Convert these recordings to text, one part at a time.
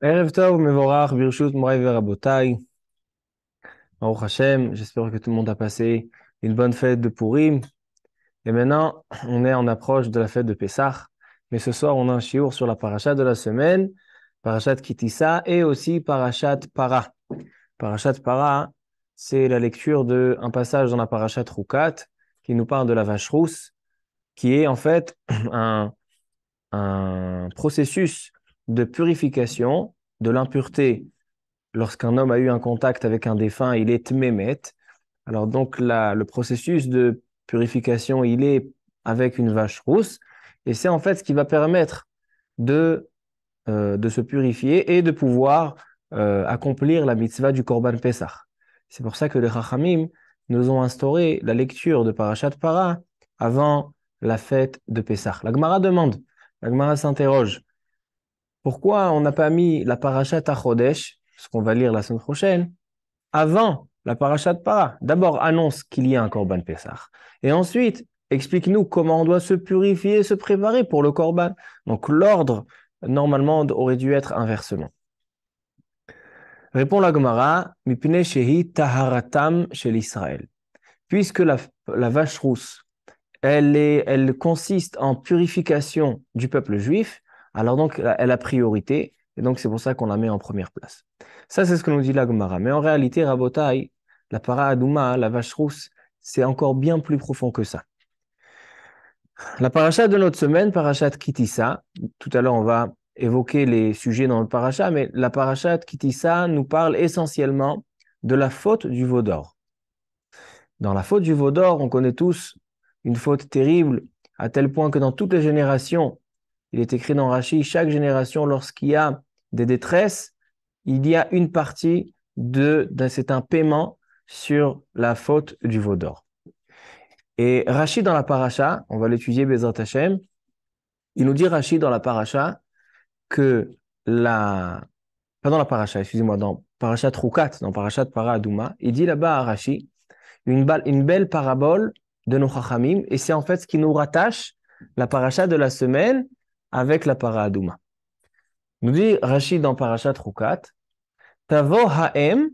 Tov, Birshut, Moray Hashem, j'espère que tout le monde a passé une bonne fête de Purim. Et maintenant, on est en approche de la fête de Pessah. Mais ce soir, on a un chiour sur la parashat de la semaine, parashat Kitissa et aussi parashat Para. Parashat Para, c'est la lecture d'un passage dans la parachat Rukat qui nous parle de la vache rousse, qui est en fait un, un processus de purification de l'impureté. Lorsqu'un homme a eu un contact avec un défunt, il est mémet. Alors donc le processus de purification, il est avec une vache rousse. Et c'est en fait ce qui va permettre de, euh, de se purifier et de pouvoir euh, accomplir la mitzvah du Korban pesach C'est pour ça que les rachamim nous ont instauré la lecture de Parashat Para avant la fête de Pessah. La Gemara demande, la Gemara s'interroge, pourquoi on n'a pas mis la parachat à Chodesh, ce qu'on va lire la semaine prochaine, avant la parachat para D'abord, annonce qu'il y a un Korban Pessah. Et ensuite, explique-nous comment on doit se purifier, se préparer pour le Korban. Donc l'ordre, normalement, aurait dû être inversement. Répond la Gomara, « Mipne Shehi Taharatam chez l'Israël. Puisque la, la, vache rousse, elle consiste en purification du peuple juif, alors donc, elle a priorité, et donc c'est pour ça qu'on la met en première place. Ça, c'est ce que nous dit la Gemara. Mais en réalité, Rabotai, la para Adouma, la vache rousse, c'est encore bien plus profond que ça. La paracha de notre semaine, parachat Kitissa, tout à l'heure on va évoquer les sujets dans le paracha, mais la parachat Kitissa nous parle essentiellement de la faute du veau d'or. Dans la faute du veau d'or, on connaît tous une faute terrible, à tel point que dans toutes les générations, il est écrit dans Rachi, chaque génération, lorsqu'il y a des détresses, il y a une partie de, c'est un paiement sur la faute du veau d'or. Et Rachi dans la paracha, on va l'étudier bezatachem. il nous dit Rachi dans la paracha que la, pas dans la paracha, excusez-moi, dans parachat Rukat, dans parachat Paradouma, il dit là-bas à Rashi une, une belle parabole de nos et c'est en fait ce qui nous rattache la paracha de la semaine avec la para Nous dit Rachid dans Parashat Rukat, ha'em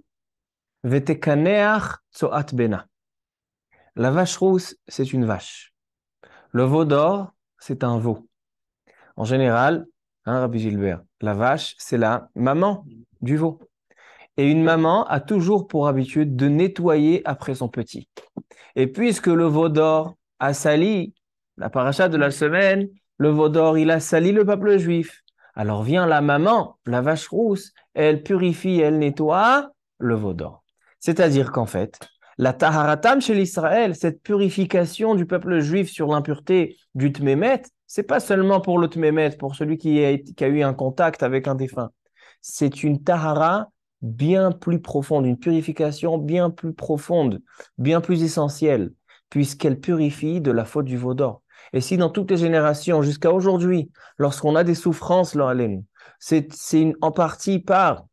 bena. La vache rousse, c'est une vache. Le veau d'or, c'est un veau. En général, hein, Rabbi Gilbert, la vache, c'est la maman du veau. Et une maman a toujours pour habitude de nettoyer après son petit. Et puisque le veau d'or a sali la paracha de la semaine, le veau d'or, il a sali le peuple juif. Alors vient la maman, la vache rousse, elle purifie, elle nettoie le veau d'or. C'est-à-dire qu'en fait, la taharatam chez l'Israël, cette purification du peuple juif sur l'impureté du tmémet, c'est pas seulement pour le tmémet, pour celui qui a, eu un contact avec un défunt. C'est une tahara bien plus profonde, une purification bien plus profonde, bien plus essentielle, puisqu'elle purifie de la faute du veau d'or. Et si dans toutes les générations, jusqu'à aujourd'hui, lorsqu'on a des souffrances, c'est en partie par,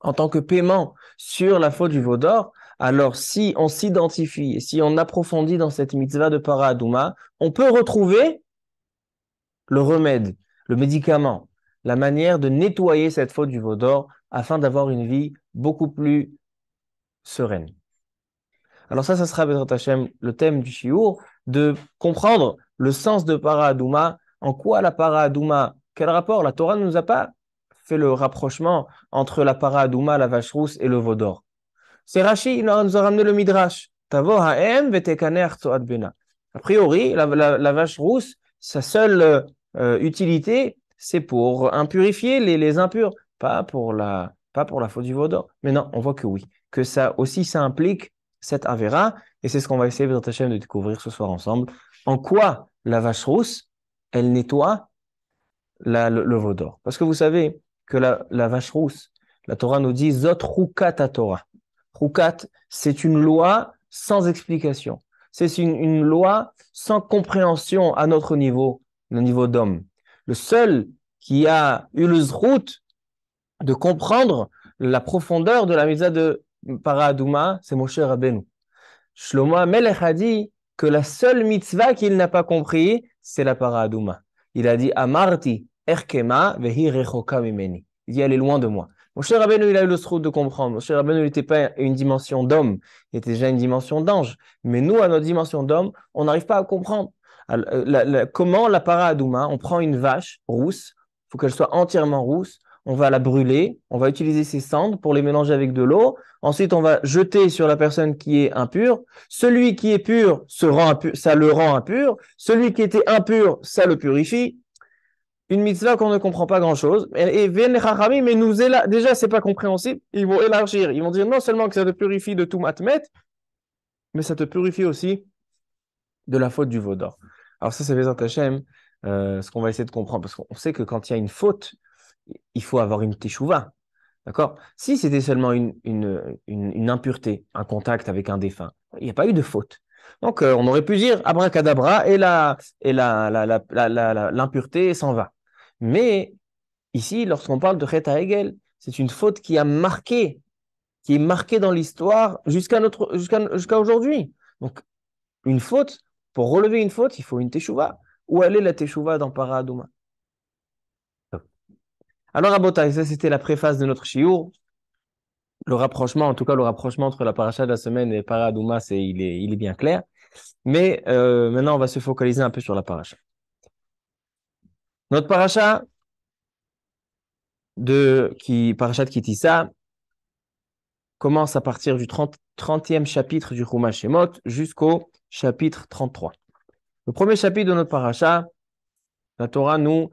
en tant que paiement sur la faute du veau d'or, alors si on s'identifie et si on approfondit dans cette mitzvah de paraduma, on peut retrouver le remède, le médicament, la manière de nettoyer cette faute du veau afin d'avoir une vie beaucoup plus sereine. Alors ça, ça sera le thème du Shiur de comprendre le sens de Paradouma, en quoi la Paradouma, quel rapport La Torah ne nous a pas fait le rapprochement entre la Paradouma, la vache rousse et le veau d'or. C'est Rashi, il nous a ramené le Midrash. A priori, la, vache rousse, sa seule euh, utilité, c'est pour impurifier les, impurs, pas pour la, pas pour la faute du veau d'or. Mais non, on voit que oui, que ça aussi, ça implique cette avéra, et c'est ce qu'on va essayer, ta chaîne de découvrir ce soir ensemble. En quoi la vache rousse, elle nettoie le, le Parce que vous savez que la, vache rousse, la Torah nous dit Zot Rukat Torah. Rukat, c'est une loi sans explication. C'est une, loi sans compréhension à notre niveau, le niveau d'homme. Le seul qui a eu le zrout de comprendre la profondeur de la misa de Paradouma, c'est mon cher Rabbeinu. Shlomo Amelech a dit que la seule mitzvah qu'il n'a pas compris, c'est la paradouma. Il a dit Amarti erkema vehi mimeni. Il dit elle est loin de moi. Mon cher Rabbeinu, il a eu le trouble de comprendre. Mon cher Rabbeinu, il n'était pas une dimension d'homme, il était déjà une dimension d'ange. Mais nous, à notre dimension d'homme, on n'arrive pas à comprendre. comment euh, la, la, comment la on prend une vache rousse, il faut qu'elle soit entièrement rousse, on va la brûler, on va utiliser ses cendres pour les mélanger avec de l'eau. Ensuite, on va jeter sur la personne qui est impure. Celui qui est pur, ça le rend impur. Celui qui était impur, ça le purifie. Une mitzvah qu'on ne comprend pas grand-chose. Et viennent mais nous déjà, c'est pas compréhensible. Ils vont élargir. Ils vont dire non seulement que ça te purifie de tout matmet, mais ça te purifie aussi de la faute du vaudor. Alors ça, c'est les Hachem, euh, ce qu'on va essayer de comprendre. Parce qu'on sait que quand il y a une faute, il faut avoir une teshuva. D'accord Si c'était seulement une, impureté, un contact avec un défunt, il n'y a pas eu de faute. Donc, euh, on aurait pu dire abracadabra et la et l'impureté s'en va. Mais ici, lorsqu'on parle de cheta Hegel, c'est une faute qui a marqué, qui est marquée dans l'histoire jusqu'à aujourd'hui. Donc, une faute, pour relever une faute, il faut une teshuva. Où aller la teshuva dans Paradouma alors, Abotai, ça c'était la préface de notre chiour. Le rapprochement, en tout cas le rapprochement entre la paracha de la semaine et Paradouma, c'est il est, il est bien clair. Mais euh, maintenant, on va se focaliser un peu sur la paracha. Notre paracha de qui Kitissa commence à partir du 30, e chapitre du Rouma Shemot jusqu'au chapitre 33. Le premier chapitre de notre paracha, la Torah nous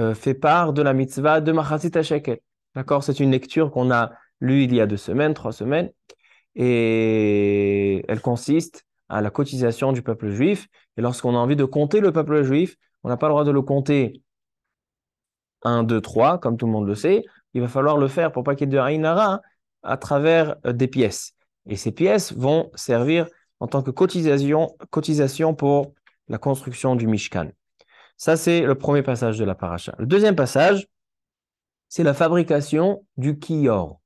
euh, fait part de la mitzvah de Machatzit shekel, D'accord C'est une lecture qu'on a lue il y a deux semaines, trois semaines, et elle consiste à la cotisation du peuple juif. Et lorsqu'on a envie de compter le peuple juif, on n'a pas le droit de le compter 1, 2, 3, comme tout le monde le sait. Il va falloir le faire pour pas qu'il y ait de Haïnara à travers euh, des pièces. Et ces pièces vont servir en tant que cotisation, cotisation pour la construction du Mishkan. Ça, c'est le premier passage de la paracha. Le deuxième passage, c'est la fabrication du kior,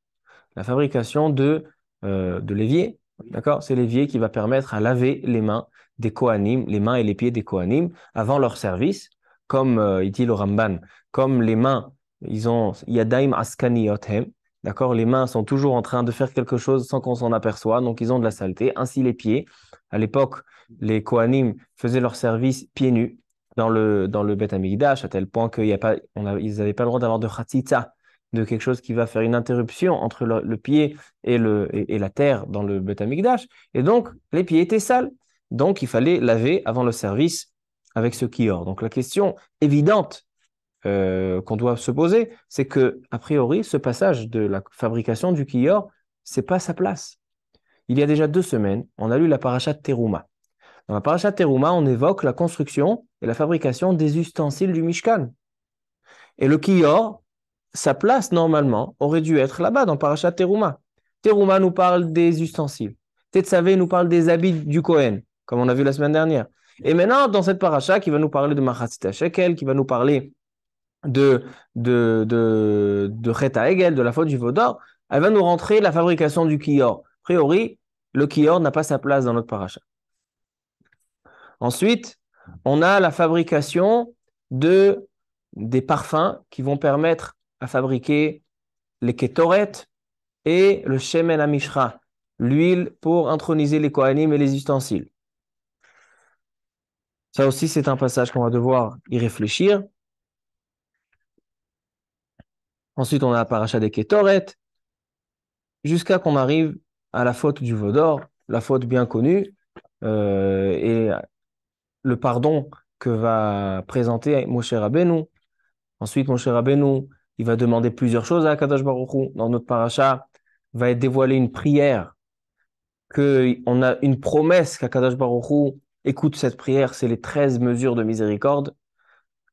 la fabrication de, euh, de l'évier. D'accord C'est l'évier qui va permettre à laver les mains des Kohanim, les mains et les pieds des Kohanim avant leur service, comme euh, dit le Ramban, comme les mains, ils ont yadaim askani d'accord Les mains sont toujours en train de faire quelque chose sans qu'on s'en aperçoit, donc ils ont de la saleté. Ainsi les pieds, à l'époque, les Kohanim faisaient leur service pieds nus, dans le, dans le Beth à tel point qu'ils n'avaient pas le droit d'avoir de khatita, de quelque chose qui va faire une interruption entre le, pied et, le, et, la terre dans le Beth Amigdash. Et donc, les pieds étaient sales. Donc, il fallait laver avant le service avec ce kior. Donc, la question évidente euh, qu'on doit se poser, c'est que, a priori, ce passage de la fabrication du kior, c'est pas sa place. Il y a déjà deux semaines, on a lu la paracha Teruma. Dans la parasha Teruma, on évoque la construction et la fabrication des ustensiles du Mishkan. Et le Kiyor, sa place normalement aurait dû être là-bas dans parasha Teruma. Teruma nous parle des ustensiles. Tetsavé nous parle des habits du Kohen, comme on a vu la semaine dernière. Et maintenant, dans cette paracha qui va nous parler de Mahatita Shekel, qui va nous parler de de, de, de Egel, de la faute du Vaudor, elle va nous rentrer la fabrication du Kior. A priori, le kiyor n'a pas sa place dans notre paracha. Ensuite, on a la fabrication de des parfums qui vont permettre à fabriquer les kétorettes et le shemen amishra, l'huile pour introniser les kohanim et les ustensiles. Ça aussi, c'est un passage qu'on va devoir y réfléchir. Ensuite, on a la paracha des kétorettes, jusqu'à qu'on arrive à la faute du veau d'or, la faute bien connue, euh, et le pardon que va présenter Moshe Rabbeinu. Ensuite, Moshe Rabbeinu, il va demander plusieurs choses à Kadash Baruch Dans notre paracha, va être dévoilée une prière, que on a une promesse qu'Akadosh Baruch écoute cette prière, c'est les 13 mesures de miséricorde.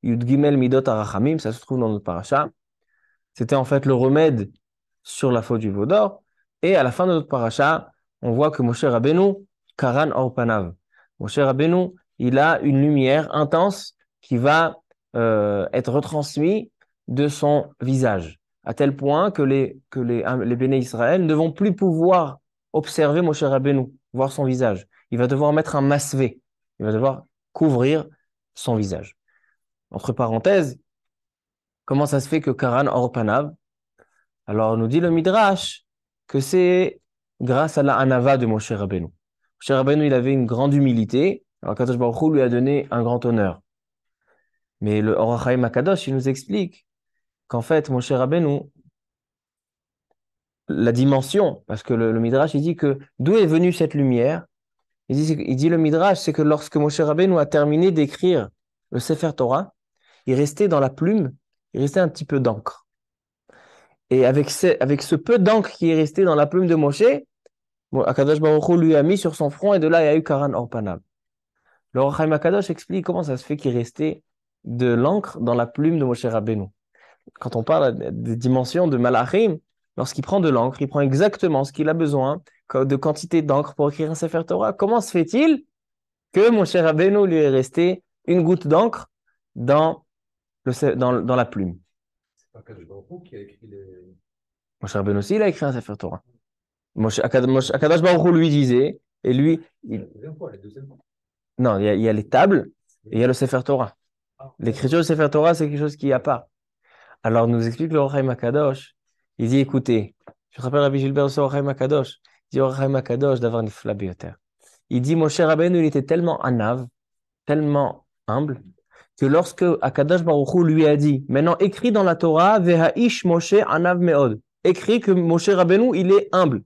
Yud Gimel Midot Arachamim, ça se trouve dans notre paracha. C'était en fait le remède sur la faute du veau d'or. Et à la fin de notre paracha, on voit que Moshe Rabbeinu, Karan Orpanav. Moshe Rabbeinu, il a une lumière intense qui va euh, être retransmise de son visage, à tel point que les, que les, hein, Israël ne vont plus pouvoir observer Moshe Rabbeinu, voir son visage. Il va devoir mettre un masvé, il va devoir couvrir son visage. Entre parenthèses, comment ça se fait que Karan Orpanav Alors nous dit le Midrash que c'est grâce à la Hanava de Moshe Rabbeinu. Moshe Rabbeinu, il avait une grande humilité alors, Kadosh Baruch lui a donné un grand honneur. Mais le Orachaim Akadosh, il nous explique qu'en fait, mon cher nous la dimension, parce que le, Midrash, il dit que d'où est venue cette lumière il dit, le Midrash, c'est que lorsque Moshe Rabbeinu a terminé d'écrire le Sefer Torah, il restait dans la plume, il restait un petit peu d'encre. Et avec ce, avec ce peu d'encre qui est resté dans la plume de Moshe, Akadash Baruch lui a mis sur son front et de là, il y a eu Karan Orpanab. Le Haïm Akadosh explique comment ça se fait qu'il restait de l'encre dans la plume de Moshe Rabbeinu. Quand on parle des dimensions de Malachim, lorsqu'il prend de l'encre, il prend exactement ce qu'il a besoin de quantité d'encre pour écrire un Sefer Torah. Comment se fait-il que Moshe Rabbeinu lui est resté une goutte d'encre dans, la plume C'est pas qui a écrit Moshe Rabbeinu aussi, il a écrit un Sefer Torah. Moshe, lui disait, et lui... Il... Non, il y, a, les tables et il y a le Sefer Torah. Ah, L'écriture du Sefer Torah, c'est quelque chose qui n'y a pas. Alors, nous explique le Rochaim Akadosh. Il dit écoutez, je rappelle Rabbi Gilbert aussi Rochaim Akadosh. Il dit Rochaim Akadosh d'avoir une yoter. Il dit Moshe Rabbeinu, il était tellement anav, tellement humble, que lorsque Akadosh Baruchou lui a dit Maintenant, écrit dans la Torah, Vehaish Moshe Anav Meod. Écrit que Moshe Rabbeinu, il est humble.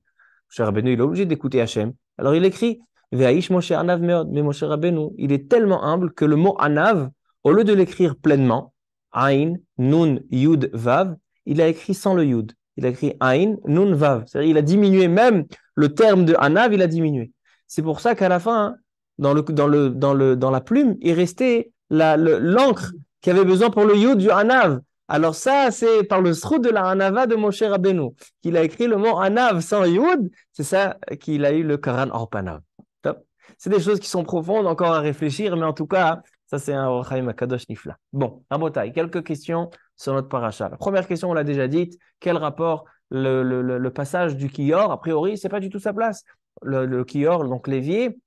Moshe Rabbeinu, il est obligé d'écouter Hachem. Alors, il écrit il est tellement humble que le mot Anav, au lieu de l'écrire pleinement, Ain, Nun, Yud, Vav, il a écrit sans le Yud. Il a écrit Ain, Nun, Vav. C'est-à-dire, il a diminué même le terme de Anav, il a diminué. C'est pour ça qu'à la fin, dans, le, dans, le, dans, le, dans la plume, il restait l'encre qui avait besoin pour le Yud du anav, Alors ça, c'est par le sroud de la anava de Moshe Rabbeinu qu'il a écrit le mot anav sans Yud. C'est ça qu'il a eu le Karan Orpanav. C'est des choses qui sont profondes, encore à réfléchir, mais en tout cas, ça c'est un Rochaim Akadosh Nifla. Bon, taille. quelques questions sur notre paracha. La première question, on l'a déjà dite, quel rapport le, passage du Kior, a priori, c'est pas du tout sa place. Le, Kior, donc l'évier,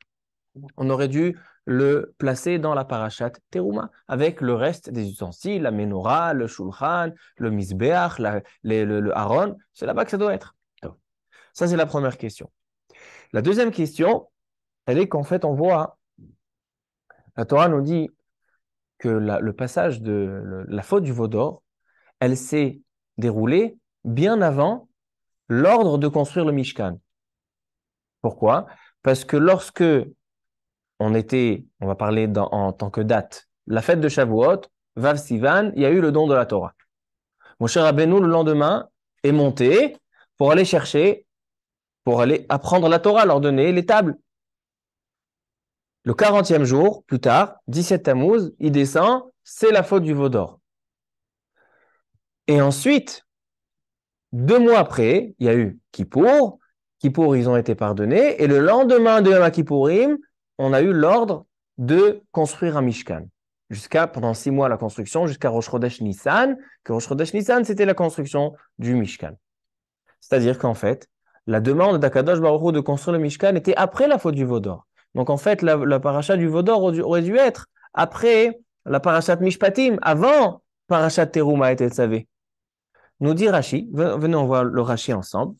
on aurait dû le placer dans la parachate Teruma, avec le reste des ustensiles, la menorah, le shulchan, le misbeach, le, Aaron. C'est là-bas que ça doit être. ça, c'est la première question. La deuxième question, elle est qu'en fait, on voit, la Torah nous dit que le passage de la faute du veau d'or, elle s'est déroulée bien avant l'ordre de construire le Mishkan. Pourquoi Parce que lorsque on était, on va parler en tant que date, la fête de Shavuot, Vav Sivan, il y a eu le don de la Torah. Mon cher Abenou, le lendemain, est monté pour aller chercher, pour aller apprendre la Torah, leur donner les tables. Le 40e jour, plus tard, 17 Tammuz, il descend, c'est la faute du veau d'or. Et ensuite, deux mois après, il y a eu Kippour. Kippour, ils ont été pardonnés. Et le lendemain de Yom Kippourim, on a eu l'ordre de construire un Mishkan. Jusqu'à, pendant six mois, la construction, jusqu'à Rosh Chodesh Nissan, que Rosh Chodesh Nissan, c'était la construction du Mishkan. C'est-à-dire qu'en fait, la demande d'Akadosh Baruch de construire le Mishkan était après la faute du veau d'or. Donc en fait, la, paracha du Vaudor aurait dû être après la de Mishpatim, avant parachat Teruma et Tetzavé. Nous dit Rashi, venons voir le Rashi ensemble.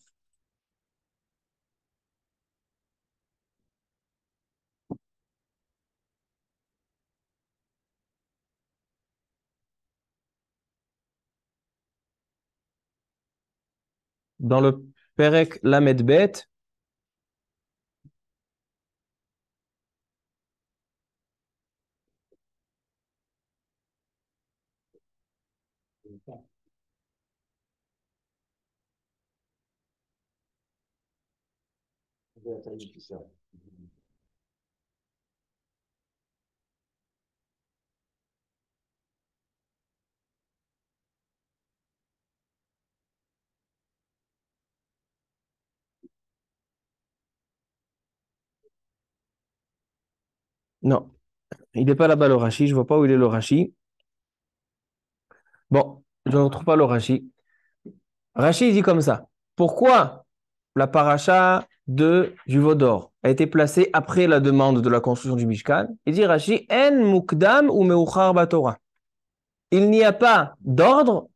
Dans le Perek Lamedbet, Non, il n'est pas là-bas le rachis. Je ne vois pas où il est le rachis. Bon, je ne retrouve pas le rachis, Rachis dit comme ça. Pourquoi la paracha de, du a été placé après la demande de la construction du Mishkan. Il dit Rashi, En mukdam ou meuchar batora. Il n'y a pas d'ordre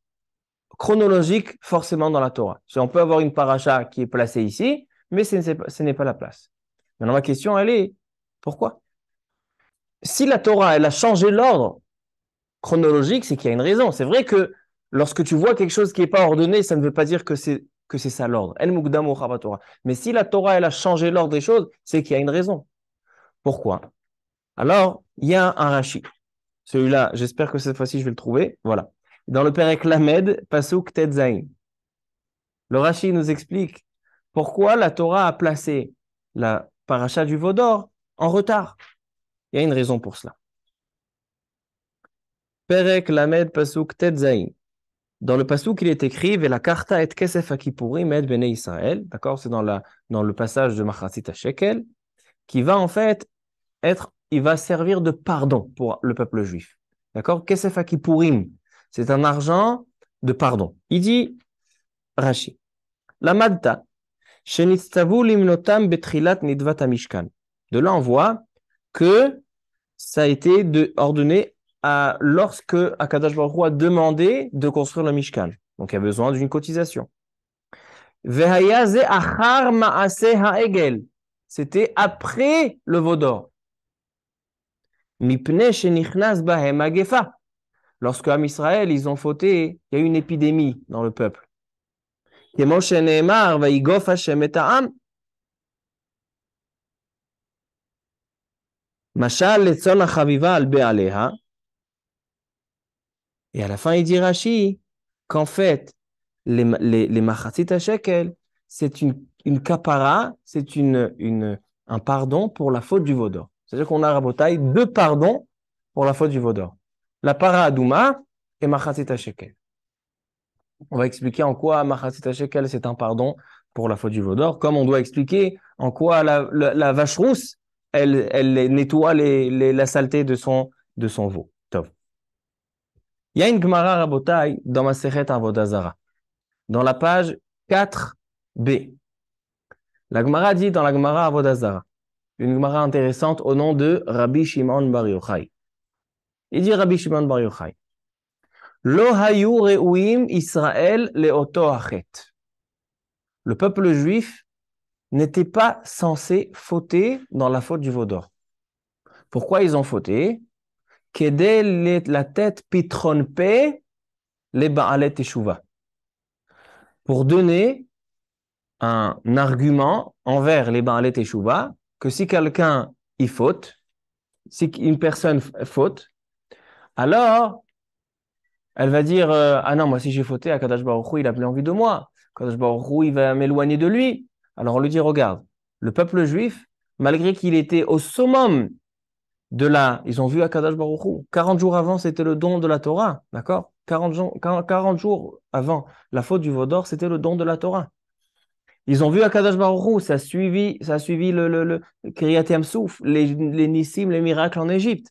chronologique forcément dans la Torah. On peut avoir une paracha qui est placée ici, mais ce n'est pas la place. Maintenant, ma question, elle est pourquoi Si la Torah, elle a changé l'ordre chronologique, c'est qu'il y a une raison. C'est vrai que lorsque tu vois quelque chose qui n'est pas ordonné, ça ne veut pas dire que c'est que c'est ça l'ordre. Mais si la Torah, elle a changé l'ordre des choses, c'est qu'il y a une raison. Pourquoi Alors, il y a un Rashi. Celui-là, j'espère que cette fois-ci, je vais le trouver. Voilà. Dans le Perek Lamed, Pasuk Tetzain. Le Rashi nous explique pourquoi la Torah a placé la paracha du Vaudor en retard. Il y a une raison pour cela. Perek Lamed Pasuk dans le passage qu'il est écrit et la carta et kesef akipurim et bene Israël. D'accord C'est dans, la, dans le passage de Machasit Shekel, qui va en fait être, il va servir de pardon pour le peuple juif. D'accord Kesef akipurim, c'est un argent de pardon. Il dit, Rashi, la madta, limnotam betrilat nidvat amishkan. De là, on voit que ça a été de, ordonné lorsque Akadash Baruch a demandé de construire le Mishkan. Donc il y a besoin d'une cotisation. C'était après le Vaudor. Lorsque à Israël, ils ont fauté, il y a eu une épidémie dans le peuple. Machal letzon achaviva al be'aleha. Et à la fin, il dit Rashi qu'en fait, les, les, les shekel, c'est une, une kapara, c'est une, une, un pardon pour la faute du vaudor. C'est-à-dire qu'on a rabotaille deux pardons pour la faute du vaudor. La para adouma et machatita On va expliquer en quoi machatita c'est un pardon pour la faute du vaudor, comme on doit expliquer en quoi la, la, la vache rousse, elle, elle nettoie les, les, la saleté de son, de son veau. Il y a une Gemara Rabotai dans ma Sechet Avodazara, dans la page 4b. La Gemara dit dans la Gemara Avodazara, une Gemara intéressante au nom de Rabbi Shimon Bar Yochai. Il dit Rabbi Shimon Bar Yochai. Lo hayu reuim Israël achet. Le peuple juif n'était pas censé fauter dans la faute du Vaudor. Pourquoi ils ont fauté tête tête paix les baalets teshuva. Pour donner un argument envers les et Teshuva que si quelqu'un y faute, si une personne faute, alors elle va dire euh, Ah non, moi si j'ai fauté, à Baruch Hu, il a plus envie de moi. Kadash Baruch il va m'éloigner de lui. Alors on lui dit Regarde, le peuple juif, malgré qu'il était au summum de là, ils ont vu Akadash Baruchou. 40 jours avant, c'était le don de la Torah, d'accord 40 jours, avant la faute du Vaudor, c'était le don de la Torah. Ils ont vu à Baruchou, ça a suivi, ça a suivi le, le, le, les, les Nissim, les miracles en Égypte.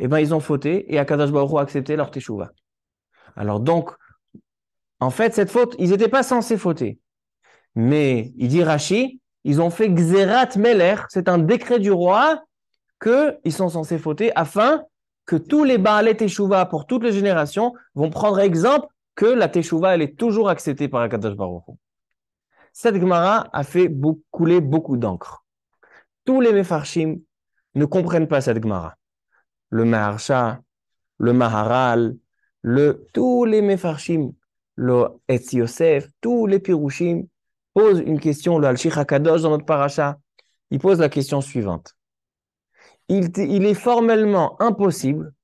Eh bien, ils ont fauté et Akadash Baruchou a accepté leur Teshuvah. Alors donc, en fait, cette faute, ils n'étaient pas censés fauter. Mais il dit Rashi, ils ont fait Xerat Meler, c'est un décret du roi qu'ils sont censés fauter afin que tous les et Teshuvah pour toutes les générations vont prendre exemple que la Teshuvah, elle est toujours acceptée par Akadosh Baruch Cette Gemara a fait beaucoup, couler beaucoup d'encre. Tous les Mefarshim ne comprennent pas cette Gemara. Le Maharsha, le Maharal, le, tous les Mefarshim, le Etz Yosef, tous les Pirushim posent une question, le al kadosh dans notre paracha. il pose la question suivante il, est formellement impossible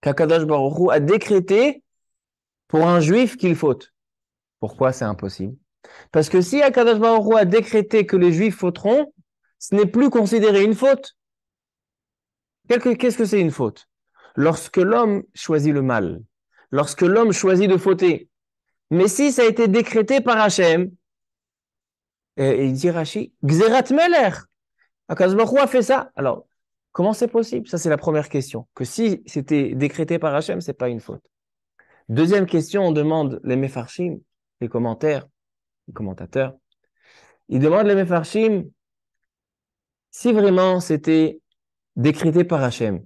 qu'akadash Baruchou a décrété pour un juif qu'il faute. Pourquoi c'est impossible Parce que si Baruch Baruchou a décrété que les juifs fauteront, ce n'est plus considéré une faute. Qu'est-ce que c'est une faute Lorsque l'homme choisit le mal, lorsque l'homme choisit de fauter. Mais si ça a été décrété par Hachem, et il dit Akazbahu a fait ça. Alors, comment c'est possible Ça, c'est la première question. Que si c'était décrété par Hachem, ce n'est pas une faute. Deuxième question, on demande les Mefarshim, les commentaires, les commentateurs. Ils demandent les Mefarshim si vraiment c'était décrété par Hachem.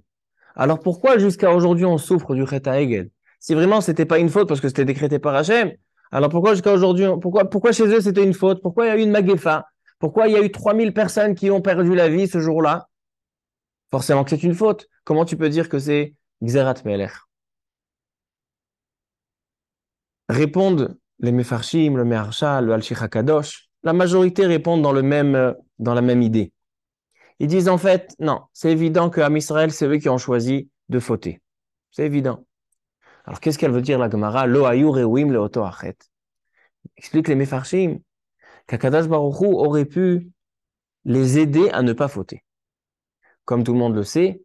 Alors pourquoi jusqu'à aujourd'hui on souffre du Kreta Hegel Si vraiment c'était pas une faute parce que c'était décrété par Hachem, alors pourquoi jusqu'à aujourd'hui, pourquoi, pourquoi chez eux c'était une faute Pourquoi il y a eu une magéfa pourquoi il y a eu 3000 personnes qui ont perdu la vie ce jour-là Forcément que c'est une faute. Comment tu peux dire que c'est Xerat Meler Répondent les Mefarchim, le Meharsha, le Al-Shikha La majorité répondent dans, le même, euh, dans la même idée. Ils disent en fait, non, c'est évident qu'à Israël, c'est eux qui ont choisi de fauter. C'est évident. Alors qu'est-ce qu'elle veut dire la Gemara Lo le Explique les Mefarchim qu'Akadash Baruchou aurait pu les aider à ne pas fauter. Comme tout le monde le sait,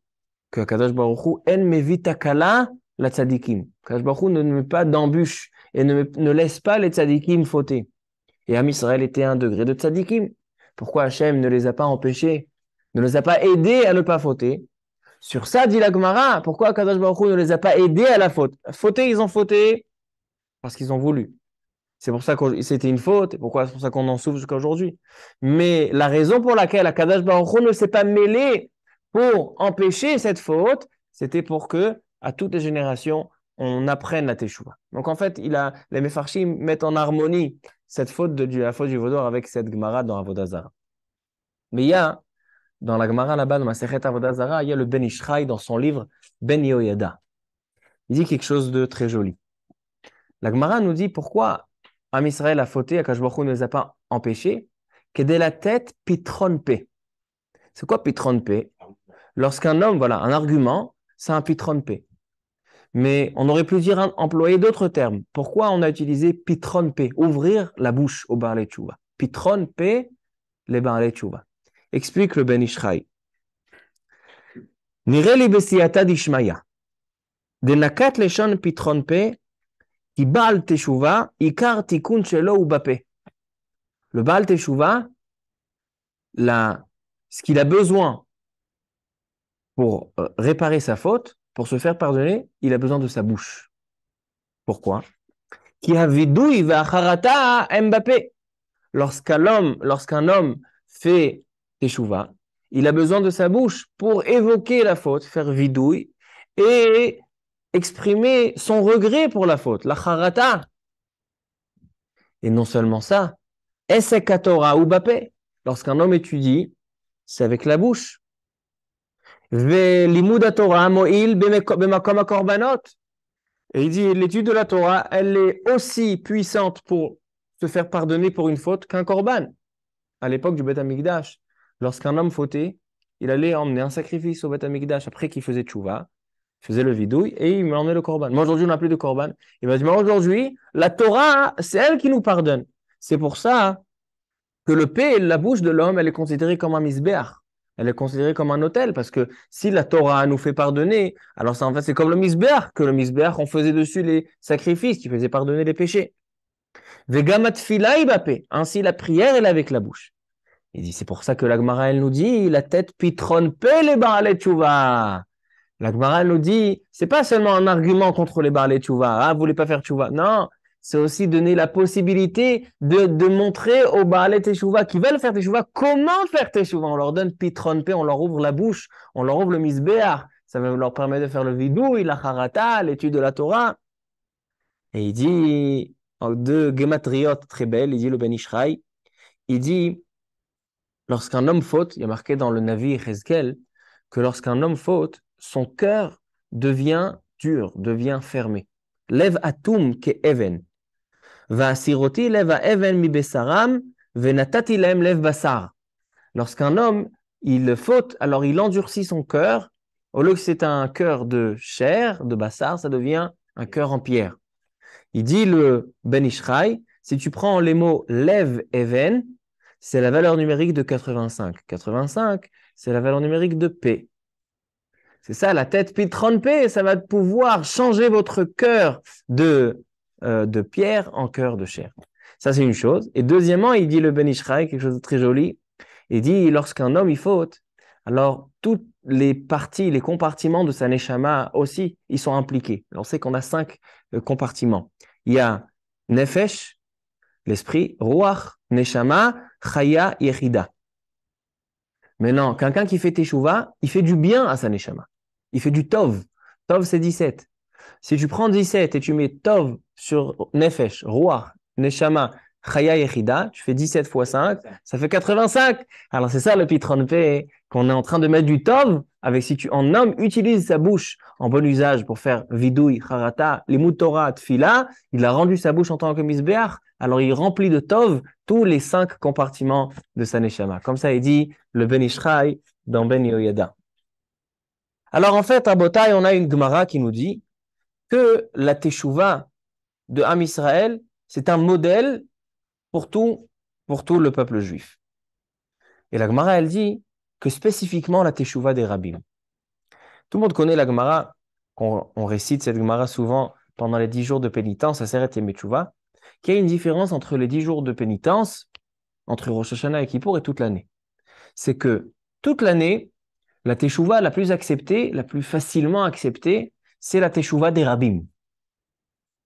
que Baruchou en la tzadikim. Kadash Baruchou ne met pas d'embûche et ne, laisse pas les tzadikim fauter. Et Amisraël était un degré de tzadikim. Pourquoi Hachem ne les a pas empêchés, ne les a pas aidés à ne pas fauter Sur ça, dit la Gemara, pourquoi Kadash Baruchou ne les a pas aidés à la faute Fauter, ils ont fauté parce qu'ils ont voulu. C'est pour ça que c'était une faute. Et pourquoi c'est pour ça qu'on en souffre jusqu'à aujourd'hui Mais la raison pour laquelle Akadash Baruch ne s'est pas mêlé pour empêcher cette faute, c'était pour que, à toutes les générations, on apprenne la Teshuvah. Donc en fait, il a, les Mefarshim mettent en harmonie cette faute de la faute du Vaudor avec cette Gemara dans Avodazara. Mais il y a, dans la Gemara là-bas, dans Avodazara, il y a le Ben Ishraï dans son livre Ben Yoyada. Il dit quelque chose de très joli. La Gemara nous dit pourquoi Am Israël a fauté, Akash Baruch ne les a pas empêchés. Que de la tête, pitron p. C'est quoi pitron p Lorsqu'un homme, voilà, un argument, c'est un pitron p. Mais on aurait pu dire hein, employer d'autres termes. Pourquoi on a utilisé pitron p Ouvrir la bouche au barletchouva? Tchouva. Pitron p, les barletchouva. Explique le Ben Ishraï. Nire li besiata d'Ishmaya. De nakat leshon pitron le bal Teshuvah, la, ce qu'il a besoin pour euh, réparer sa faute, pour se faire pardonner, il a besoin de sa bouche. Pourquoi Lorsqu'un homme, lorsqu'un homme fait Teshuvah, il a besoin de sa bouche pour évoquer la faute, faire vidouille, et exprimer son regret pour la faute, la charata. Et non seulement ça, esekatora ou lorsqu'un homme étudie, c'est avec la bouche. Et il dit, l'étude de la Torah, elle est aussi puissante pour se faire pardonner pour une faute qu'un korban. À l'époque du Beth lorsqu'un homme fautait, il allait emmener un sacrifice au Beth après qu'il faisait tchouva faisait le vidouille et il m'emmenait le corban. Moi, aujourd'hui, on n'a plus de corban. Il m'a dit, mais aujourd'hui, la Torah, c'est elle qui nous pardonne. C'est pour ça que le paix, la bouche de l'homme, elle est considérée comme un misbeach. Elle est considérée comme un hôtel parce que si la Torah nous fait pardonner, alors ça, en c'est comme le misbeach, que le misbeach, on faisait dessus les sacrifices qui faisaient pardonner les péchés. Vegamat Ainsi, la prière, elle est avec la bouche. Il dit, c'est pour ça que l'Agmara, elle nous dit, la tête les pitron tu vas! La nous dit, c'est pas seulement un argument contre les barles Chouva, ah, hein, vous voulez pas faire tchouva. Non, c'est aussi donner la possibilité de, de montrer aux Baalet Chouva qui veulent faire Teshuvah comment faire Teshuvah. On leur donne Pitron P, on leur ouvre la bouche, on leur ouvre le Misbéar. Ça va leur permettre de faire le vidou, la Harata, l'étude de la Torah. Et il dit, en deux Gematriotes très belles, il dit le Ben il dit, lorsqu'un homme faute, il y a marqué dans le Navi Hezkel, que lorsqu'un homme faute, son cœur devient dur, devient fermé. Lev atum ke even. siroti lev even mi besaram, venatati lev basar. Lorsqu'un homme, il faute, alors il endurcit son cœur. Au lieu que c'est un cœur de chair, de bassar, ça devient un cœur en pierre. Il dit le Ben si tu prends les mots lev even, c'est la valeur numérique de 85. 85, c'est la valeur numérique de P. C'est ça la tête 30p, ça va pouvoir changer votre cœur euh, de, pierre en cœur de chair. Ça, c'est une chose. Et deuxièmement, il dit le Benishraï, quelque chose de très joli. Il dit lorsqu'un homme, y faute, alors toutes les parties, les compartiments de sa neshama aussi, ils sont impliqués. on sait qu'on a cinq euh, compartiments. Il y a nefesh, l'esprit, ruach, neshama, chaya, yerida. Mais non, quelqu'un qui fait teshuva, il fait du bien à sa neshama. Il fait du tov. Tov, c'est 17. Si tu prends 17 et tu mets tov sur nefesh, roi, neshama, Chaya Yechida, tu fais 17 fois 5, ça fait 85. Alors c'est ça le pitron P, qu'on est en train de mettre du tov avec si tu en homme utilise sa bouche en bon usage pour faire Vidoui, harata, les Torah, tfila, il a rendu sa bouche en tant que misbéach, alors il remplit de tov tous les cinq compartiments de sa neshama. Comme ça est dit le Ben dans Ben Yoyada. Alors en fait, à Botaï, on a une Gemara qui nous dit que la Teshuvah de Am Israël, c'est un modèle pour tout, pour tout le peuple juif. Et la Gemara, elle dit que spécifiquement la Teshuvah des rabbins. Tout le monde connaît la Gemara, on, récite cette Gemara souvent pendant les dix jours de pénitence, à Seret et qu'il y a une différence entre les dix jours de pénitence, entre Rosh Hashanah et Kippour, et toute l'année. C'est que toute l'année, la Teshuvah la plus acceptée, la plus facilement acceptée, c'est la Teshuvah des rabbins.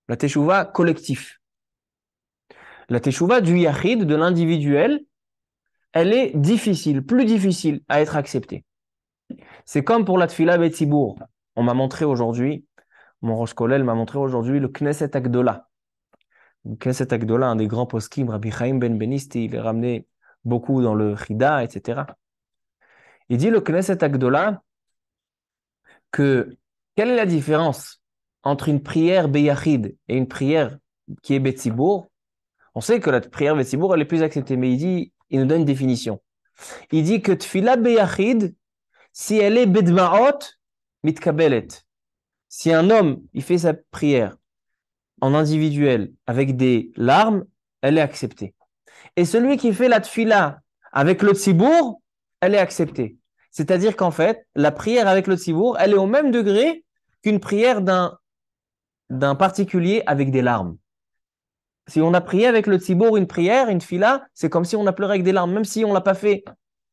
La Teshuvah collective la teshuva du yachid, de l'individuel, elle est difficile, plus difficile à être acceptée. C'est comme pour la tfila Betzibourg. On m'a montré aujourd'hui, mon Rosh Kollel m'a montré aujourd'hui le Knesset Agdola. Le Knesset Agdola, un des grands poskim, Rabbi Chaim Ben Benisti, il est ramené beaucoup dans le Rida, etc. Il dit le Knesset Agdola que quelle est la différence entre une prière Beyachid et une prière qui est Betzibourg on sait que la prière cibour elle est plus acceptée, mais il dit, il nous donne une définition. Il dit que Tfila Beyachid, si elle est Bedmaot, Mitkabelet. Si un homme, il fait sa prière en individuel avec des larmes, elle est acceptée. Et celui qui fait la Tfila avec le Tzibourg, elle est acceptée. C'est-à-dire qu'en fait, la prière avec le Tzibourg, elle est au même degré qu'une prière d'un d'un particulier avec des larmes. Si on a prié avec le Tzibour une prière, une fila, c'est comme si on a pleuré avec des larmes, même si on ne l'a pas fait.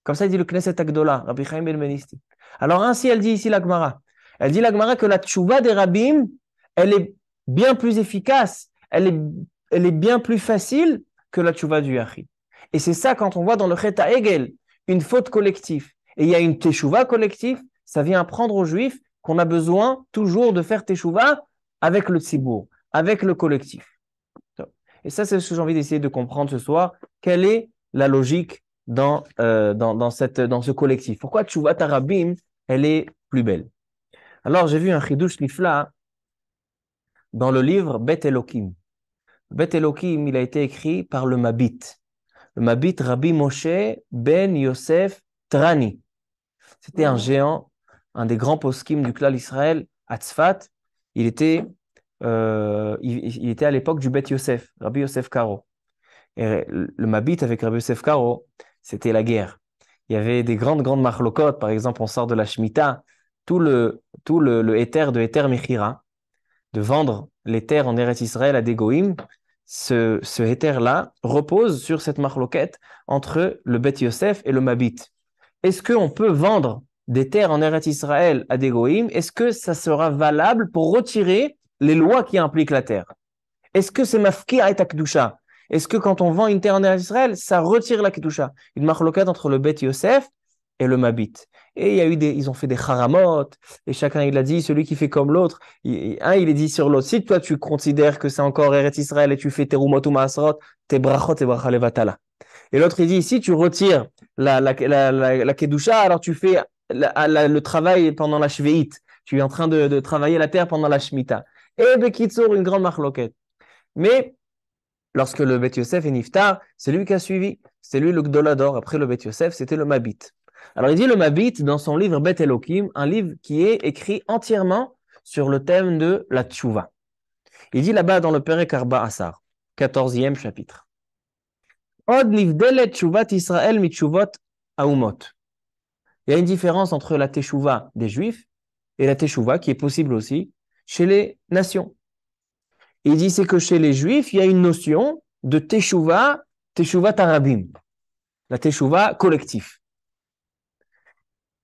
Comme ça, dit le Knesset Agdola, Rabbi Chaim Ben-Menisti. Alors ainsi, elle dit ici la Gemara. Elle dit la Gemara que la tchouva des rabbim, elle est bien plus efficace, elle est, bien plus facile que la tchouva du Yachid. Et c'est ça quand on voit dans le Cheta Egel, une faute collective. Et il y a une teshuva collective, ça vient apprendre aux juifs qu'on a besoin toujours de faire teshuva avec le tzibour, avec le collectif. Et ça, c'est ce que j'ai envie d'essayer de comprendre ce soir. Quelle est la logique dans, euh, dans, cette, dans ce collectif Pourquoi Tchouva Tarabim, elle est plus belle Alors, j'ai vu un Chidush Lifla dans le livre Bet Elohim. Bet Elohim, il a été écrit par le Mabit. Le Mabit Rabbi Moshe Ben Yosef Trani. C'était un mmh. géant, un des grands poskim du clan Israël, Atzfat. Il était euh, il, était à l'époque du Bet Yosef, Rabbi Yosef Karo. le Mabit avec Rabbi Yosef Karo, c'était la guerre. Il y avait des grandes, grandes marlocotes. Par exemple, on sort de la Shemitah, tout le, tout le, de éther Mechira, de vendre les terres en Eretz Israël à des ce, ce éther-là repose sur cette marloquette entre le Bet Yosef et le Mabit. Est-ce qu'on peut vendre des terres en Eretz Israël à des Est-ce que ça sera valable pour retirer les lois qui impliquent la terre. Est-ce que c'est mafki et kedusha? Est-ce que quand on vend une terre en Israël, ça retire la kedusha Une marloquette entre le Bet Yosef et le Mabit. Et il y a eu des, ils ont fait des haramot, et chacun il a dit, celui qui fait comme l'autre, un il est dit sur l'autre, si toi tu considères que c'est encore Eretz Israël et tu fais Terumot ou maasrot, tes brachot et brachalevatala. Et l'autre il dit, si tu retires la, kedusha, alors tu fais le travail pendant la shveit. tu es en train de, de travailler la terre pendant la shemitah et Bekitsour, une grande marloquette. Mais lorsque le Bet Yosef est Niftar, c'est lui qui a suivi. C'est lui le Gdolador. Après le Bet Yosef, c'était le Mabit. Alors il dit le Mabit dans son livre Bet Elohim, un livre qui est écrit entièrement sur le thème de la Tchouva. Il dit là-bas dans le Père Karba Asar, 14e chapitre. Il y a une différence entre la teshuva des Juifs et la teshuva qui est possible aussi chez les nations. Il dit c'est que chez les juifs, il y a une notion de teshuva, teshuva tarabim, la teshuva collectif.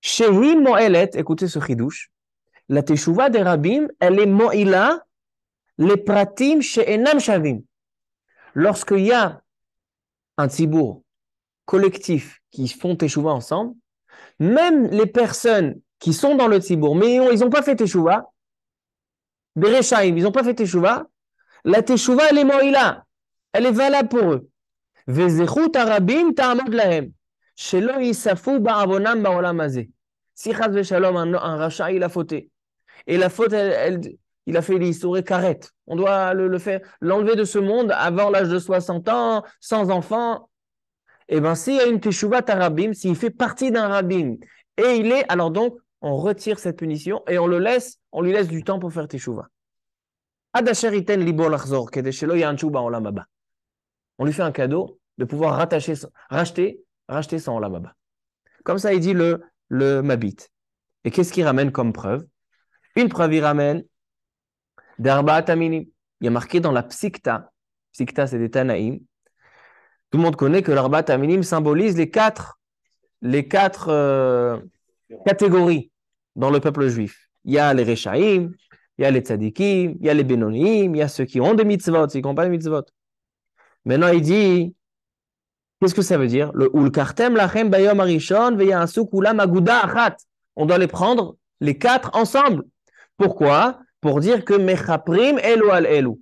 Chez mo'elet, écoutez ce chidouche, la teshuva des rabbins, elle est mo'ila, les pratim chez enam shavim. Lorsqu'il y a un tibour collectif qui font teshuva ensemble, même les personnes qui sont dans le tibour, mais ils n'ont pas fait teshuva, Bereshaim, ils n'ont pas fait Teshuvah, la Teshuvah, elle est moïla, elle est valable pour eux. Vezechut arabim lahem, shelo yisafu ba'olam Si chaz shalom un, un rachat, il a fauté. Et la faute, il a fait l'histoire carrette. On doit le, le faire, l'enlever de ce monde avant l'âge de 60 ans, sans enfant. Eh bien, s'il y a une Teshuvah Tarabim, s'il fait partie d'un rabbin et il est, alors donc, on retire cette punition et on le laisse, on lui laisse du temps pour faire teshuva. On lui fait un cadeau de pouvoir rattacher, racheter, racheter son olamaba. Comme ça, il dit le, le mabit. Et qu'est-ce qu'il ramène comme preuve Une preuve, il ramène d'arba Il y a marqué dans la psikta, psikta c'est des tanaïm. Tout le monde connaît que l'arba symbolise les quatre, les quatre. Euh, catégorie, dans le peuple juif. Il y a les Rechaïm, il y a les Tzadikim, il y a les Benonim, il y a ceux qui ont des mitzvot, ceux qui n'ont pas de mitzvot. Maintenant, il dit, qu'est-ce que ça veut dire Le Lachem Bayom Arishon On doit les prendre, les quatre ensemble. Pourquoi Pour dire que Mechaprim Elu Al Elu.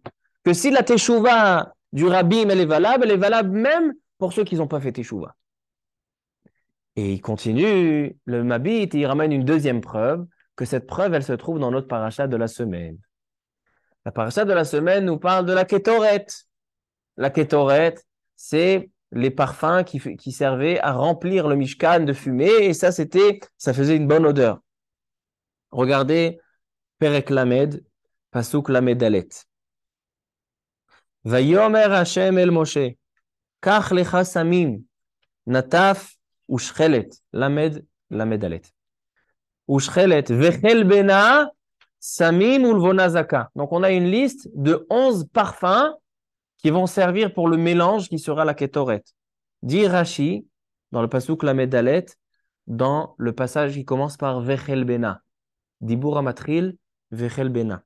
Que si la Teshuvah du rabbi elle est valable, elle est valable même pour ceux qui n'ont pas fait Teshuvah. Et il continue, le Mabit, il ramène une deuxième preuve, que cette preuve, elle se trouve dans notre paracha de la semaine. La paracha de la semaine nous parle de la kétorette. La kétorette, c'est les parfums qui, servaient à remplir le Mishkan de fumée, et ça, c'était, ça faisait une bonne odeur. Regardez, Perek Lamed, Pasuk Lamed alet »« Vayomer Hashem el Moshe, kach lecha nataf lamed lamedalet samim ulvona Donc on a une liste de 11 parfums qui vont servir pour le mélange qui sera la ketoret. Dit Rashi, dans le pasuk lamedalet dans le passage qui commence par vechel bena. Dibur amatril, vechel bena.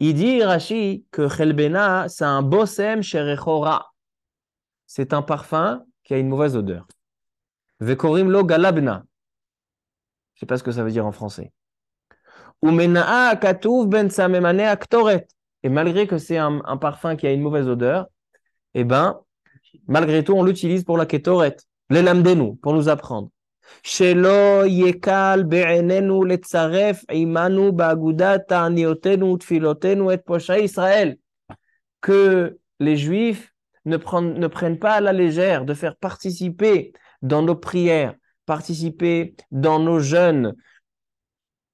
Il dit Rashi que Chelbena, c'est un bossem cherechora. C'est un parfum qui a une mauvaise odeur. Je ne sais pas ce que ça veut dire en français. Ben et malgré que c'est un, parfum qui a une mauvaise odeur, eh ben, malgré tout, on l'utilise pour la ketoret. Lelamdenu, pour nous apprendre. Que les Juifs ne, ne prennent pas à la légère de faire participer dans nos prières, participer dans nos jeûnes,